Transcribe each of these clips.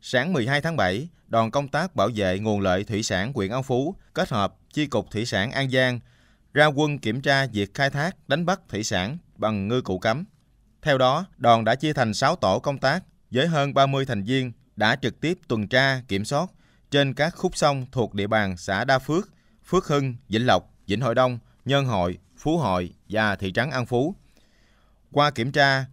Sáng 12 tháng 7, đoàn công tác bảo vệ nguồn lợi thủy sản huyện An Phú kết hợp Chi cục Thủy sản An Giang ra quân kiểm tra việc khai thác, đánh bắt thủy sản bằng ngư cụ cấm. Theo đó, đoàn đã chia thành 6 tổ công tác với hơn 30 thành viên đã trực tiếp tuần tra, kiểm soát trên các khúc sông thuộc địa bàn xã Đa Phước, Phước Hưng, Vĩnh Lộc, Vĩnh Hội Đông, Nhân Hội, Phú Hội và thị trấn An Phú. Qua kiểm tra,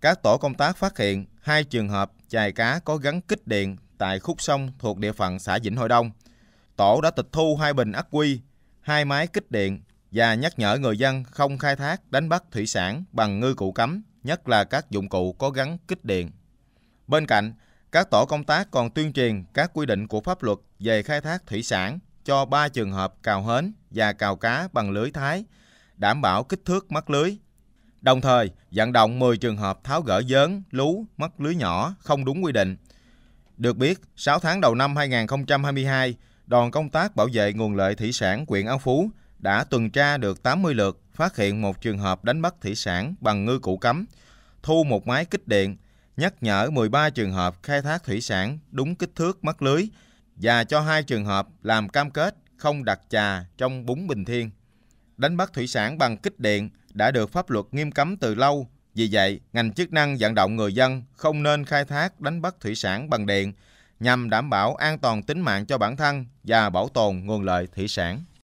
các tổ công tác phát hiện hai trường hợp chài cá có gắn kích điện tại khúc sông thuộc địa phận xã Vĩnh Hội Đông. Tổ đã tịch thu hai bình ắc quy, hai máy kích điện và nhắc nhở người dân không khai thác đánh bắt thủy sản bằng ngư cụ cấm, nhất là các dụng cụ có gắn kích điện. Bên cạnh, các tổ công tác còn tuyên truyền các quy định của pháp luật về khai thác thủy sản cho ba trường hợp cào hến và cào cá bằng lưới thái, đảm bảo kích thước mắt lưới Đồng thời, vận động 10 trường hợp tháo gỡ dớn, lú, mất lưới nhỏ không đúng quy định. Được biết, 6 tháng đầu năm 2022, đoàn công tác bảo vệ nguồn lợi thủy sản huyện An Phú đã tuần tra được 80 lượt, phát hiện một trường hợp đánh bắt thủy sản bằng ngư cụ cấm, thu một máy kích điện, nhắc nhở 13 trường hợp khai thác thủy sản đúng kích thước mắt lưới và cho hai trường hợp làm cam kết không đặt trà trong bún bình thiên. Đánh bắt thủy sản bằng kích điện đã được pháp luật nghiêm cấm từ lâu. Vì vậy, ngành chức năng vận động người dân không nên khai thác đánh bắt thủy sản bằng điện nhằm đảm bảo an toàn tính mạng cho bản thân và bảo tồn nguồn lợi thủy sản.